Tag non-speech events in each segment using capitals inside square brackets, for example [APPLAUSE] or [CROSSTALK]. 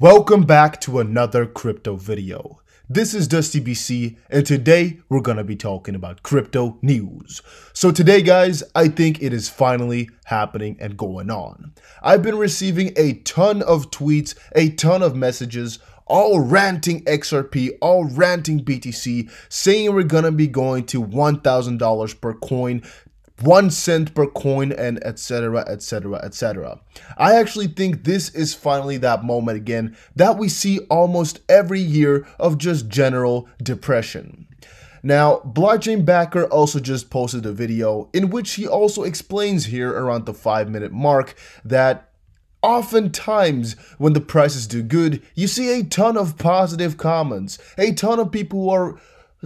Welcome back to another crypto video. This is Dusty BC, and today we're going to be talking about crypto news. So, today, guys, I think it is finally happening and going on. I've been receiving a ton of tweets, a ton of messages, all ranting XRP, all ranting BTC, saying we're going to be going to $1,000 per coin, one cent per coin and etc etc etc i actually think this is finally that moment again that we see almost every year of just general depression now, Blockchain Backer also just posted a video in which he also explains here around the 5 minute mark that oftentimes when the prices do good, you see a ton of positive comments, a ton of people who are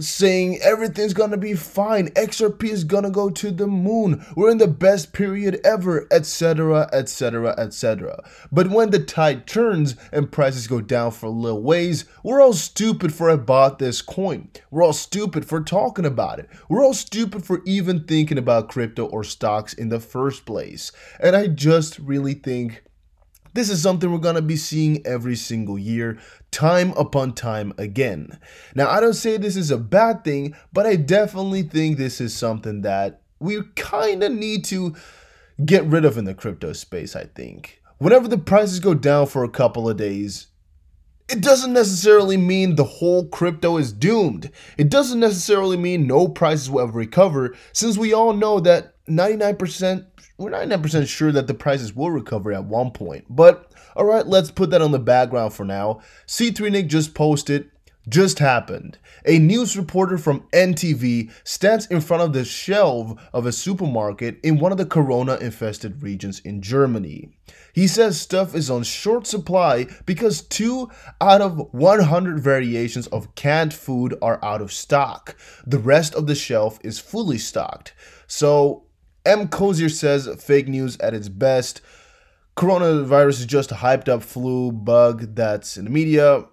saying everything's gonna be fine, XRP is gonna go to the moon, we're in the best period ever, etc., etc., etc. But when the tide turns and prices go down for a little ways, we're all stupid for I bought this coin. We're all stupid for talking about it. We're all stupid for even thinking about crypto or stocks in the first place. And I just really think this is something we're gonna be seeing every single year, time upon time again. Now, I don't say this is a bad thing, but I definitely think this is something that we kinda need to get rid of in the crypto space, I think. Whenever the prices go down for a couple of days, it doesn't necessarily mean the whole crypto is doomed. It doesn't necessarily mean no prices will ever recover, since we all know that 99% we're 99% sure that the prices will recover at one point. But alright, let's put that on the background for now. C3Nick just posted, just happened. A news reporter from NTV stands in front of the shelf of a supermarket in one of the corona infested regions in Germany. He says stuff is on short supply because 2 out of 100 variations of canned food are out of stock. The rest of the shelf is fully stocked. So, M. Cozier says fake news at its best. Coronavirus is just a hyped up flu bug that's in the media.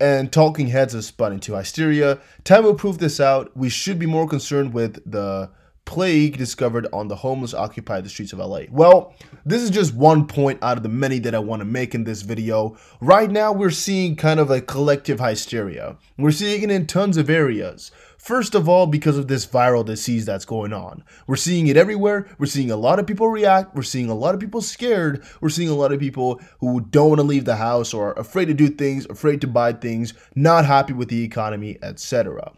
And talking heads have spun into hysteria. Time will prove this out. We should be more concerned with the plague discovered on the homeless occupied the streets of LA. Well, this is just one point out of the many that I want to make in this video. Right now, we're seeing kind of a collective hysteria. We're seeing it in tons of areas. First of all, because of this viral disease that's going on. We're seeing it everywhere. We're seeing a lot of people react. We're seeing a lot of people scared. We're seeing a lot of people who don't want to leave the house or are afraid to do things, afraid to buy things, not happy with the economy, etc.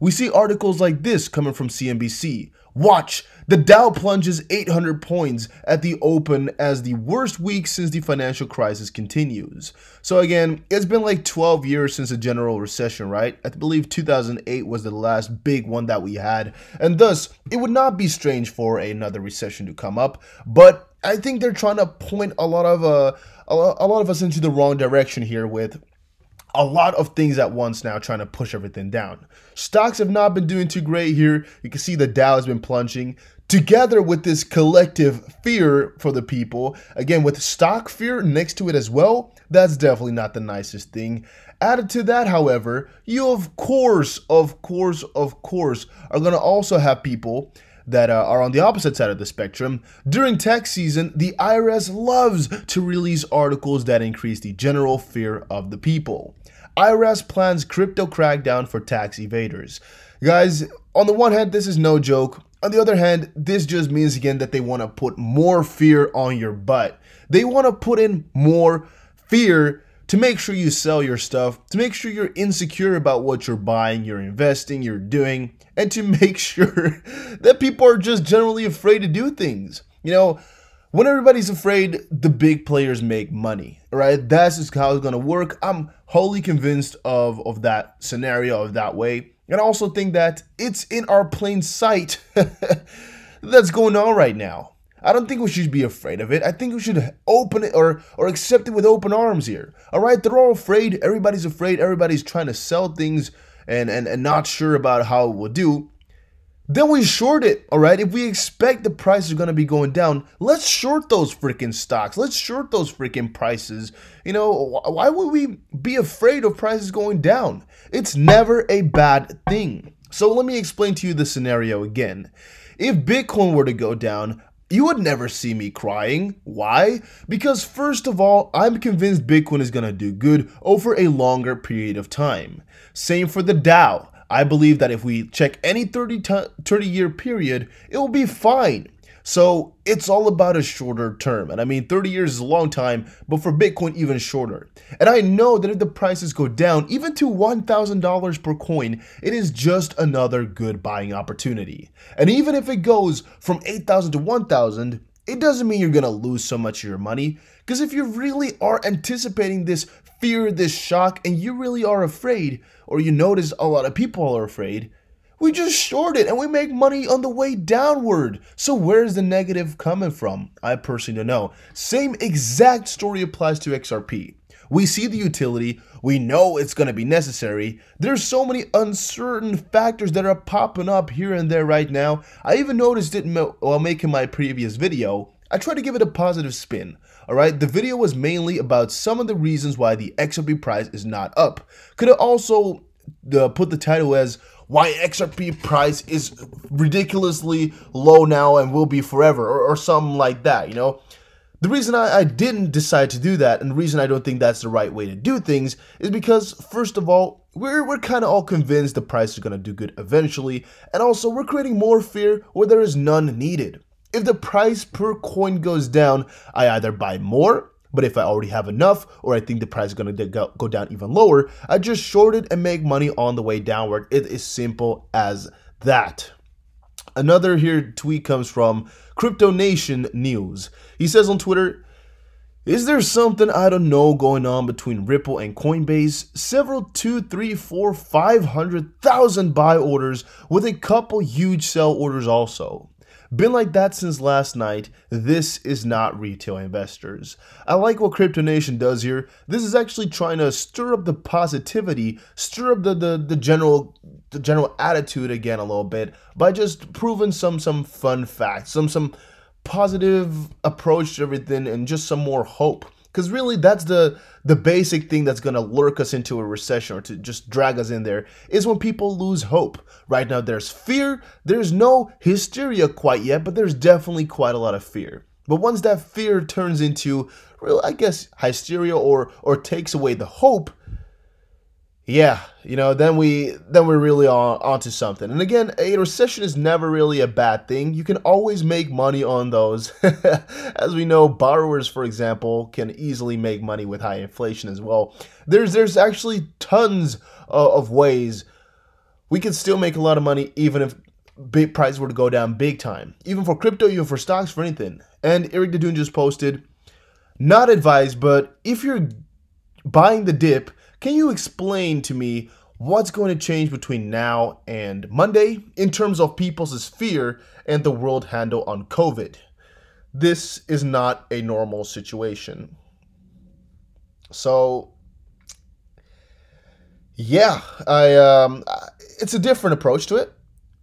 We see articles like this coming from CNBC Watch. The Dow plunges 800 points at the open as the worst week since the financial crisis continues. So again, it's been like 12 years since the general recession, right? I believe 2008 was the last big one that we had, and thus it would not be strange for another recession to come up, but I think they're trying to point a lot of uh, a lot of us into the wrong direction here with a lot of things at once now trying to push everything down. Stocks have not been doing too great here. You can see the Dow has been plunging together with this collective fear for the people. Again, with stock fear next to it as well, that's definitely not the nicest thing. Added to that, however, you of course, of course, of course, are going to also have people that uh, are on the opposite side of the spectrum. During tax season, the IRS loves to release articles that increase the general fear of the people. IRS plans crypto crackdown for tax evaders. Guys, on the one hand, this is no joke. On the other hand, this just means again that they want to put more fear on your butt. They want to put in more fear to make sure you sell your stuff, to make sure you're insecure about what you're buying, you're investing, you're doing, and to [LAUGHS] make sure that people are just generally afraid to do things. You know, when everybody's afraid, the big players make money, right? That's just how it's gonna work. I'm wholly convinced of, of that scenario, of that way. And I also think that it's in our plain sight [LAUGHS] that's going on right now. I don't think we should be afraid of it. I think we should open it or or accept it with open arms here. All right, they're all afraid. Everybody's afraid. Everybody's trying to sell things and and, and not sure about how it will do then we short it, all right? If we expect the price is going to be going down, let's short those freaking stocks. Let's short those freaking prices. You know, why would we be afraid of prices going down? It's never a bad thing. So let me explain to you the scenario again. If Bitcoin were to go down, you would never see me crying. Why? Because first of all, I'm convinced Bitcoin is going to do good over a longer period of time. Same for the Dow. I believe that if we check any 30, t- 30 year period, it will be fine. So it's all about a shorter term. And I mean, 30 years is a long time, but for Bitcoin, even shorter. And I know that if the prices go down, even to $1,000 per coin, it is just another good buying opportunity. And even if it goes from 8,000 to 1,000, it doesn't mean you're gonna lose so much of your money, because if you really are anticipating this fear this shock and you really are afraid, or you notice a lot of people are afraid, we just short it and we make money on the way downward. So where's the negative coming from? I personally don't know. Same exact story applies to XRP. We see the utility, we know it's going to be necessary. There's so many uncertain factors that are popping up here and there right now. I even noticed it while making my previous video. I try to give it a positive spin. Alright, the video was mainly about some of the reasons why the XRP price is not up. Could have also uh, put the title as why XRP price is ridiculously low now and will be forever or, or something like that, you know? The reason I, I, didn't decide to do that and the reason I don't think that's the right way to do things is because, first of all, we're, we're kind of all convinced the price is going to do good eventually, and also we're creating more fear where there is none needed. If the price per coin goes down, I either buy more, but if I already have enough or I think the price is going to go down even lower, I just short it and make money on the way downward. It is simple as that. Another here tweet comes from Crypto Nation News. He says on Twitter, is there something I don't know going on between Ripple and Coinbase? Several two, three, four, five hundred thousand buy orders with a couple huge sell orders also. Been like that since last night. This is not retail investors. I like what Crypto Nation does here. This is actually trying to stir up the positivity, stir up the, the, the general the general attitude again a little bit by just proving some some fun facts, some some positive approach to everything and just some more hope. Because really, that's the the basic thing that's going to lurk us into a recession or to just drag us in there is when people lose hope. Right now, there's fear. There's no hysteria quite yet, but there's definitely quite a lot of fear. But once that fear turns into, real, I guess, hysteria or or takes away the hope, yeah, you know, then we then we're really on onto something. And again, a recession is never really a bad thing. You can always make money on those. [LAUGHS] as we know, borrowers, for example, can easily make money with high inflation as well. There's there's actually tons of, of ways we can still make a lot of money even if big prices were to go down big time. Even for crypto, even for stocks, for anything. And Eric DeDune just posted, not advised, but if you're buying the dip can you explain to me what's going to change between now and Monday in terms of people's fear and the world handle on COVID? This is not a normal situation. So, yeah, I um, it's a different approach to it,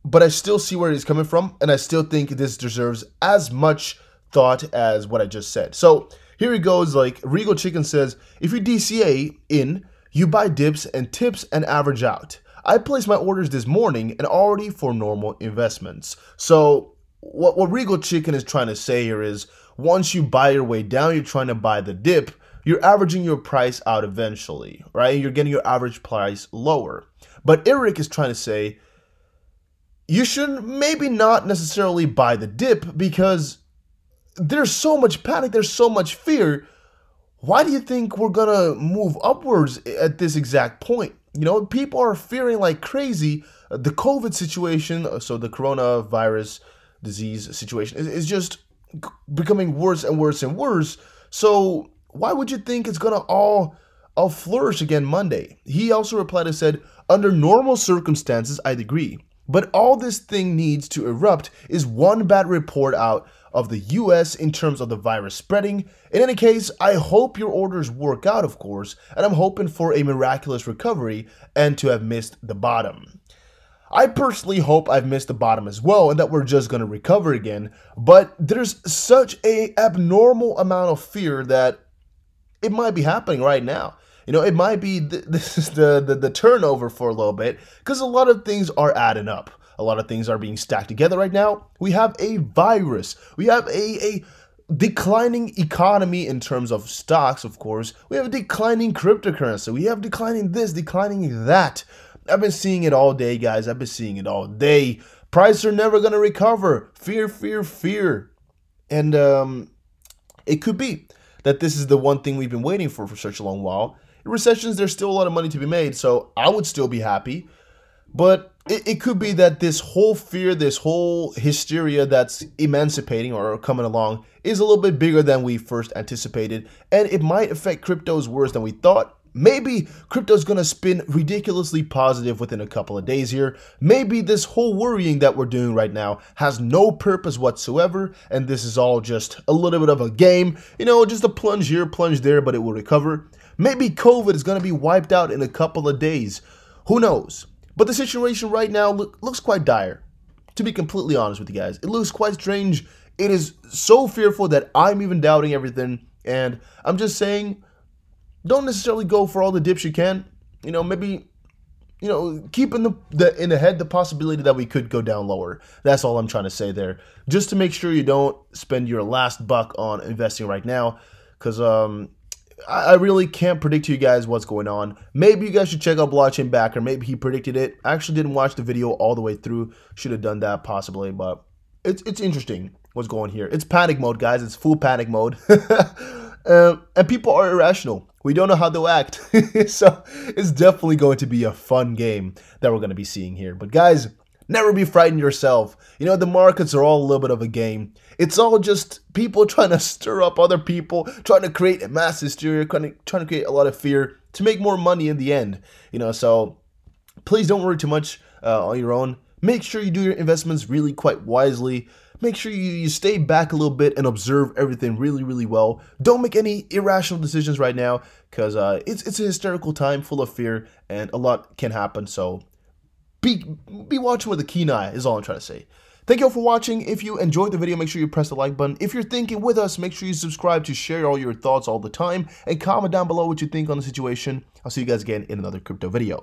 but I still see where he's coming from, and I still think this deserves as much thought as what I just said. So here he goes. Like Regal Chicken says, if you DCA in, you buy dips and tips and average out. I placed my orders this morning and already for normal investments. So what, what Regal Chicken is trying to say here is once you buy your way down, you're trying to buy the dip, you're averaging your price out eventually, right? You're getting your average price lower. But Eric is trying to say you should maybe not necessarily buy the dip because there's so much panic, there's so much fear why do you think we're gonna move upwards at this exact point? You know, people are fearing like crazy uh, the COVID situation, uh, so the coronavirus disease situation is, is just becoming worse and worse and worse. So why would you think it's gonna all all flourish again Monday? He also replied and said, under normal circumstances, I'd agree. But all this thing needs to erupt is one bad report out of the US in terms of the virus spreading. In any case, I hope your orders work out, of course, and I'm hoping for a miraculous recovery and to have missed the bottom. I personally hope I've missed the bottom as well and that we're just going to recover again, but there's such a abnormal amount of fear that it might be happening right now. You know, it might be th [LAUGHS] this is the, the, the turnover for a little bit because a lot of things are adding up a lot of things are being stacked together right now. We have a virus. We have a, a declining economy in terms of stocks, of course. We have declining cryptocurrency. We have declining this, declining that. I've been seeing it all day, guys. I've been seeing it all day. Prices are never going to recover. Fear, fear, fear. And um, it could be that this is the one thing we've been waiting for for such a long while. In recessions, there's still a lot of money to be made, so I would still be happy. But it, it could be that this whole fear, this whole hysteria that's emancipating or coming along is a little bit bigger than we first anticipated, and it might affect cryptos worse than we thought. Maybe crypto's gonna spin ridiculously positive within a couple of days here. Maybe this whole worrying that we're doing right now has no purpose whatsoever, and this is all just a little bit of a game, you know, just a plunge here, plunge there, but it will recover. Maybe COVID is gonna be wiped out in a couple of days. Who knows? But the situation right now look, looks quite dire. To be completely honest with you guys, it looks quite strange. It is so fearful that I'm even doubting everything. And I'm just saying, don't necessarily go for all the dips you can. You know, maybe, you know, keep in the, the in the head the possibility that we could go down lower. That's all I'm trying to say there. Just to make sure you don't spend your last buck on investing right now, because um, I really can't predict to you guys what's going on. Maybe you guys should check out Blockchain Backer. Maybe he predicted it. I actually didn't watch the video all the way through. Should have done that possibly, but it's it's interesting what's going here. It's panic mode, guys. It's full panic mode. uh, [LAUGHS] and people are irrational. We don't know how they'll act. [LAUGHS] so it's definitely going to be a fun game that we're going to be seeing here. But guys, Never be frightened yourself. You know, the markets are all a little bit of a game. It's all just people [LAUGHS] trying to stir up other people, trying to create a mass hysteria, trying to, trying to create a lot of fear to make more money in the end. You know, so please don't worry too much uh, on your own. Make sure you do your investments really quite wisely. Make sure you, you stay back a little bit and observe everything really, really well. Don't make any irrational decisions right now because uh, it's, it's a hysterical time full of fear and a lot can happen. So be, be watching with a keen eye is all I'm trying to say. Thank you all for watching. If you enjoyed the video, make sure you press the like button. If you're thinking with us, make sure you subscribe to share all your thoughts all the time and comment down below what you think on the situation. I'll see you guys again in another crypto video.